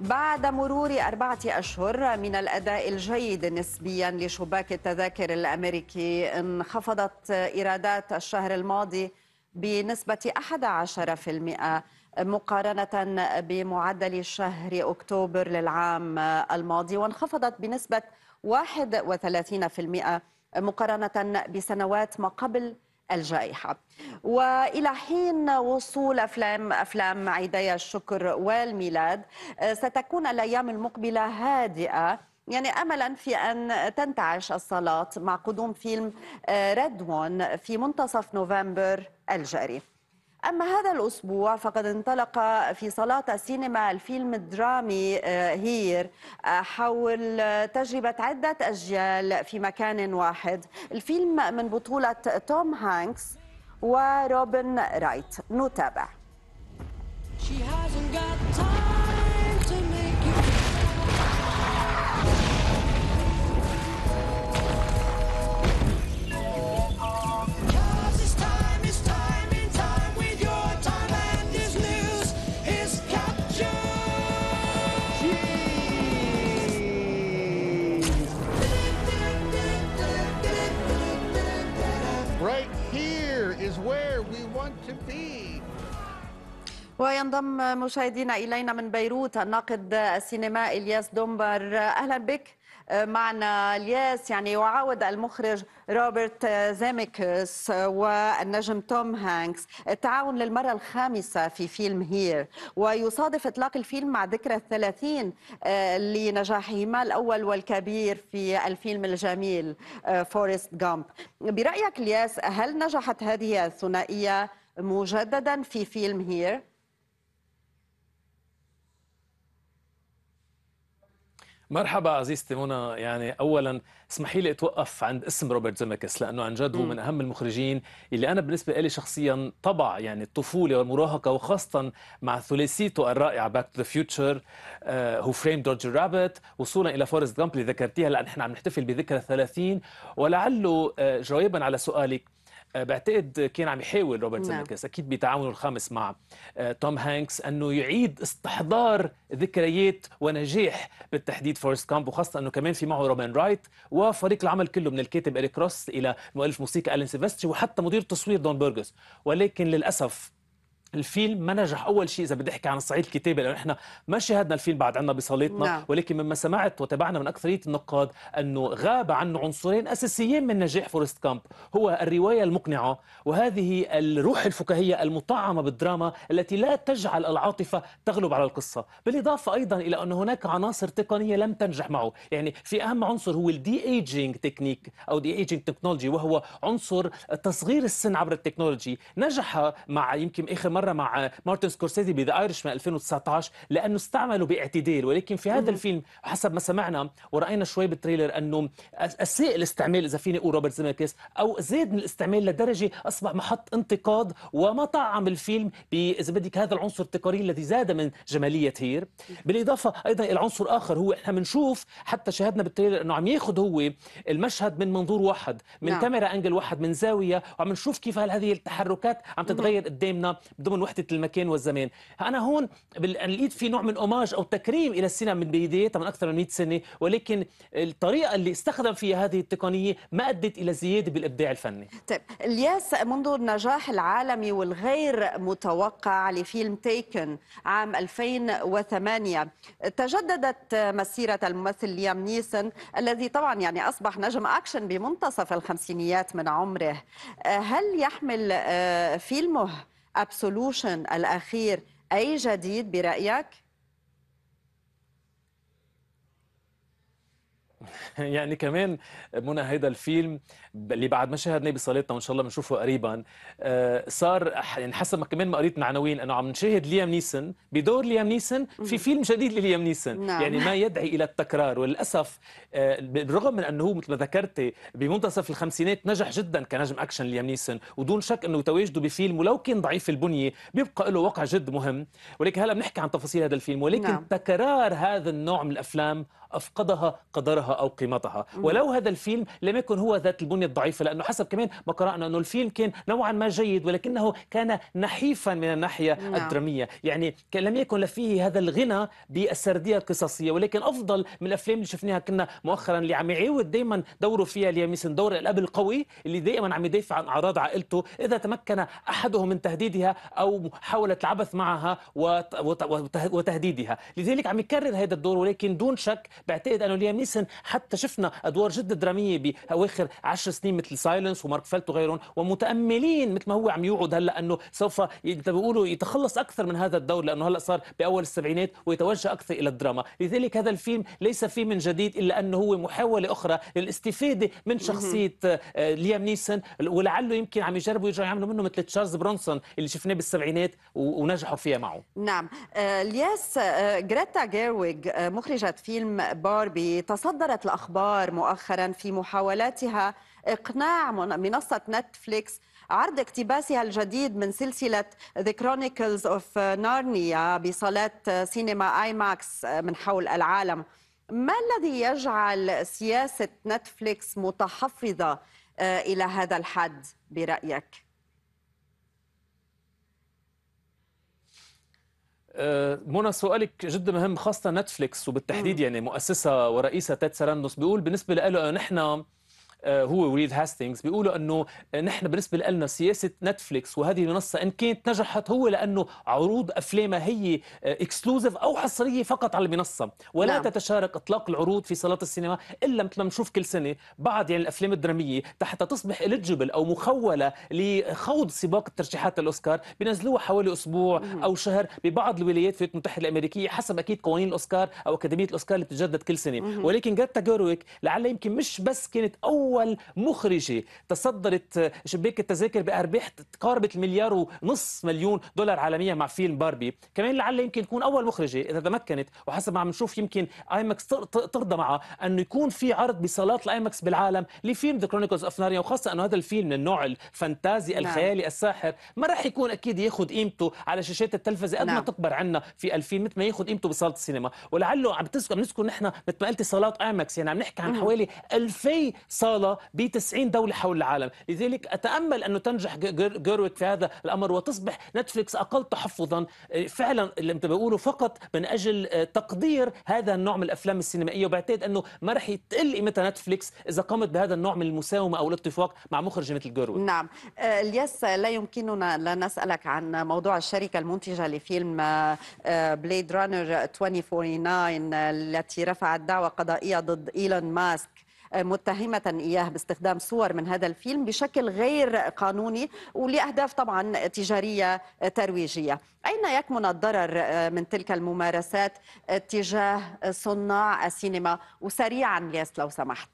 بعد مرور أربعة أشهر من الأداء الجيد نسبيا لشباك التذاكر الأمريكي انخفضت إيرادات الشهر الماضي بنسبة 11% مقارنة بمعدل شهر أكتوبر للعام الماضي وانخفضت بنسبة 31% مقارنة بسنوات ما قبل الجائحة وإلى حين وصول أفلام أفلام عيدي الشكر والميلاد آه، ستكون الأيام المقبلة هادئة يعني املا في ان تنتعش الصلاه مع قدوم فيلم آه، ريد في منتصف نوفمبر الجاري أما هذا الأسبوع فقد انطلق في صلاة السينما الفيلم الدرامي آه، هير آه، حول تجربة عدة أجيال في مكان واحد الفيلم من بطولة توم هانكس وروبن رايت نتابع She hasn't got time. وينضم مشاهدينا إلينا من بيروت الناقد السينمائي الياس دومبر أهلا بك معنا الياس يعني وعاود المخرج روبرت زيميكس والنجم توم هانكس التعاون للمرة الخامسة في فيلم هير ويصادف إطلاق الفيلم مع ذكرى الثلاثين آه، لنجاحهما الأول والكبير في الفيلم الجميل آه، فورست جامب برأيك الياس هل نجحت هذه الثنائية مجددا في فيلم هير؟ مرحبا عزيزتي منى يعني اولا اسمحي لي اتوقف عند اسم روبرت زمكس لانه عن جد هو من اهم المخرجين اللي انا بالنسبه لي شخصيا طبع يعني الطفوله والمراهقه وخاصه مع ثلاثيته الرائعه باك تو ذا فيوتشر هو فريم دوجر رابت وصولا الى فورست جامب اللي ذكرتيها لان نحن عم نحتفل بذكرى 30 ولعله آه، جوابا على سؤالك آه، بعتقد كان عم يحاول روبرت زيمكس نعم. اكيد بتعاونه الخامس مع آه، توم هانكس انه يعيد استحضار ذكريات ونجاح بالتحديد فورست كامب وخاصه انه كمان في معه رومان رايت وفريق العمل كله من الكاتب اريك روس الى مؤلف موسيقى الين سيفستري وحتى مدير تصوير دون بيرجس ولكن للاسف الفيلم ما نجح اول شيء اذا بدي احكي عن الصعيد الكتابي لانه احنا ما شاهدنا الفيلم بعد عنا بصليتنا نعم. ولكن مما سمعت وتابعنا من اكثريه النقاد انه غاب عنه عنصرين اساسيين من نجاح فورست كامب هو الروايه المقنعه وهذه الروح الفكاهيه المطعمه بالدراما التي لا تجعل العاطفه تغلب على القصه بالاضافه ايضا الى ان هناك عناصر تقنيه لم تنجح معه يعني في اهم عنصر هو الدي ايجينج تكنيك او دي ايجينج تكنولوجي وهو عنصر تصغير السن عبر التكنولوجي نجح مع يمكن اخر مرة مره مع مارتن سكورسيزي بذا ايرش من 2019 لانه استعملوا باعتدال ولكن في هذا الفيلم حسب ما سمعنا وراينا شوي بالتريلر انه اساء الاستعمال اذا فيني اقول روبرت زيميكيس او زاد من الاستعمال لدرجه اصبح محط انتقاد وما طعم الفيلم اذا بدك هذا العنصر التقاري الذي زاد من جماليه هير بالاضافه ايضا الى عنصر اخر هو احنا بنشوف حتى شاهدنا بالتريلر انه عم ياخذ هو المشهد من منظور واحد من نعم. كاميرا انجل واحد من زاويه وعم نشوف كيف هل هذه التحركات عم تتغير قدامنا ضمن وحده المكان والزمان انا هون لقيت في نوع من اوماج او تكريم الى السينما من بدايتها من اكثر من 100 سنه ولكن الطريقه اللي استخدم فيها هذه التقنيه ما ادت الى زياده بالابداع الفني طيب الياس منذ النجاح العالمي والغير متوقع لفيلم تيكن عام 2008 تجددت مسيره الممثل ليام نيسن الذي طبعا يعني اصبح نجم اكشن بمنتصف الخمسينيات من عمره هل يحمل آه، فيلمه ابسولوشن الاخير اي جديد برايك؟ يعني كمان منى هيدا الفيلم اللي بعد ما شاهدناه بصالتنا وان شاء الله بنشوفه قريبا آه، صار يعني حسب ما كمان ما قريت العناوين انه عم نشاهد ليام نيسن بدور ليام نيسن في فيلم جديد لليام نيسن نعم. يعني ما يدعي الى التكرار وللاسف آه، بالرغم من انه مثل ما ذكرتي بمنتصف الخمسينات نجح جدا كنجم اكشن ليام نيسن ودون شك انه تواجده بفيلم ولو كان ضعيف البنيه بيبقى له وقع جد مهم ولكن هلا بنحكي عن تفاصيل هذا الفيلم ولكن نعم. تكرار هذا النوع من الافلام افقدها قدرها أو قيمتها ولو هذا الفيلم لم يكن هو ذات البنية الضعيفة لأنه حسب كمان ما قرأنا أنه الفيلم كان نوعا ما جيد ولكنه كان نحيفا من الناحية نعم. الدرامية يعني لم يكن فيه هذا الغنى بالسردية القصصية ولكن أفضل من الأفلام اللي شفناها كنا مؤخرا اللي عم يعود دائما دوره فيها اليميسن دور الأب القوي اللي دائما عم يدافع عن أعراض عائلته إذا تمكن أحدهم من تهديدها أو محاولة العبث معها وتهديدها لذلك عم يكرر هذا الدور ولكن دون شك بعتقد أنه ليام نيسن حتى شفنا ادوار جد دراميه باواخر 10 سنين مثل سايلنس ومارك فلت وغيرهم ومتاملين مثل ما هو عم يوعد هلا انه سوف بيقولوا يتخلص اكثر من هذا الدور لانه هلا صار باول السبعينات ويتوجه اكثر الى الدراما لذلك هذا الفيلم ليس فيه من جديد الا انه هو محاوله اخرى للاستفاده من شخصيه آه، ليام نيسن ولعله يمكن عم يجربوا يرجعوا يعملوا منه مثل تشارلز برونسون اللي شفناه بالسبعينات ونجحوا فيها معه نعم آه، الياس آه، جريتا جيرويج مخرجه فيلم باربي تصدر أثارت الأخبار مؤخرا في محاولاتها إقناع منصة نتفليكس عرض اقتباسها الجديد من سلسلة The Chronicles of Narnia بصالات سينما آي ماكس من حول العالم ما الذي يجعل سياسة نتفليكس متحفظة إلى هذا الحد برأيك؟ آه، منى سؤالك جدا مهم خاصه نتفليكس وبالتحديد يعني مؤسسه ورئيسه تيد ساراندوس بيقول بالنسبه له نحن آه، هو وليد هاستينغز بيقولوا انه نحن بالنسبه لنا سياسه نتفليكس وهذه المنصه ان كانت نجحت هو لانه عروض افلامها هي اكسكلوزيف آه، او حصريه فقط على المنصه ولا نعم. تتشارك اطلاق العروض في صالات السينما الا مثل ما بنشوف كل سنه بعض يعني الافلام الدراميه حتى تصبح اليجبل او مخوله لخوض سباق الترشيحات الاوسكار بينزلوها حوالي اسبوع او شهر ببعض الولايات في الولايات المتحده الامريكيه حسب اكيد قوانين الاوسكار او اكاديميه الاوسكار اللي بتتجدد كل سنه ولكن جاتا جورويك لعل يمكن مش بس كانت اول أول مخرجة تصدرت شباك التذاكر بأرباح قاربت المليار ونص مليون دولار عالميا مع فيلم باربي كمان لعل يمكن تكون أول مخرجة إذا تمكنت وحسب ما عم نشوف يمكن آيماكس ترضى معها أنه يكون في عرض بصالات الآيماكس بالعالم لفيلم ذا كرونيكلز أوف ناريا وخاصة أنه هذا الفيلم من النوع الفانتازي نعم. الخيالي الساحر ما راح يكون أكيد ياخذ قيمته على شاشات التلفزة قد ما نعم. تكبر عنا في 2000 مثل ما ياخذ قيمته بصالة السينما ولعله عم تذكر نحن مثل ما قلتي صالات آيماكس يعني عم نحكي عن حوالي 2000 صالة البطالة ب 90 دولة حول العالم لذلك أتأمل أنه تنجح جيرويك في هذا الأمر وتصبح نتفليكس أقل تحفظا آه، فعلا اللي بقوله فقط من أجل آه، تقدير هذا النوع من الأفلام السينمائية وبعتقد أنه ما رح تقل قيمتها نتفليكس إذا قامت بهذا النوع من المساومة أو الاتفاق مع مخرج مثل جيرويك نعم آه، الياس لا يمكننا لا نسألك عن موضوع الشركة المنتجة لفيلم بليد رانر 2049 التي رفعت دعوى قضائية ضد إيلون ماسك متهمة إياه باستخدام صور من هذا الفيلم بشكل غير قانوني ولأهداف طبعا تجارية ترويجية أين يكمن الضرر من تلك الممارسات تجاه صناع السينما وسريعا ياس لو سمحت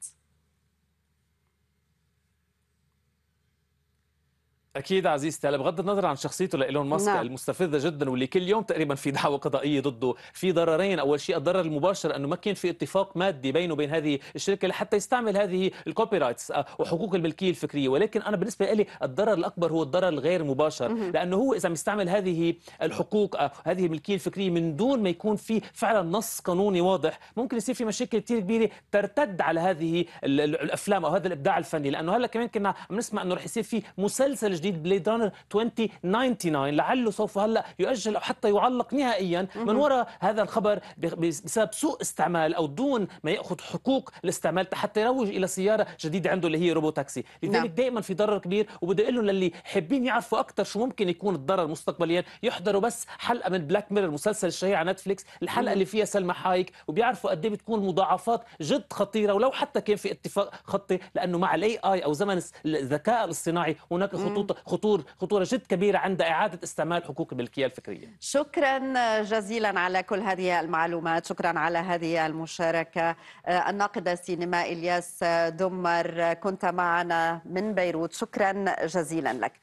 اكيد عزيزتي هلا بغض النظر عن شخصيته لايلون ماسك نعم. المستفزه جدا واللي كل يوم تقريبا في دعوه قضائيه ضده في ضررين اول شيء الضرر المباشر انه ما كان في اتفاق مادي بينه وبين هذه الشركه لحتى يستعمل هذه الكوبي رايتس وحقوق الملكيه الفكريه ولكن انا بالنسبه لي الضرر الاكبر هو الضرر الغير مباشر مه. لانه هو اذا مستعمل هذه الحقوق آه، هذه الملكيه الفكريه من دون ما يكون في فعلا نص قانوني واضح ممكن يصير في مشاكل كثير كبيره ترتد على هذه الافلام او هذا الابداع الفني لانه هلا كمان كنا عم نسمع انه رح يصير في مسلسل جديد جديد بليد رانر 2099 لعله سوف هلا يؤجل او حتى يعلق نهائيا من وراء هذا الخبر بسبب سوء استعمال او دون ما ياخذ حقوق الاستعمال حتى يروج الى سياره جديده عنده اللي هي روبو تاكسي لذلك نعم. دائما في ضرر كبير وبدي اقول لهم للي حابين يعرفوا اكثر شو ممكن يكون الضرر مستقبليا يحضروا بس حلقه من بلاك ميرور المسلسل الشهير على نتفليكس الحلقه اللي فيها سلمى حايك وبيعرفوا قد ايه بتكون مضاعفات جد خطيره ولو حتى كان في اتفاق خطي لانه مع الاي اي او زمن الذكاء الاصطناعي هناك خطوط خطور خطوره جد كبيره عند اعاده استعمال حقوق الملكيه الفكريه شكرا جزيلا على كل هذه المعلومات شكرا على هذه المشاركه آه، الناقد السينمائي الياس دمر كنت معنا من بيروت شكرا جزيلا لك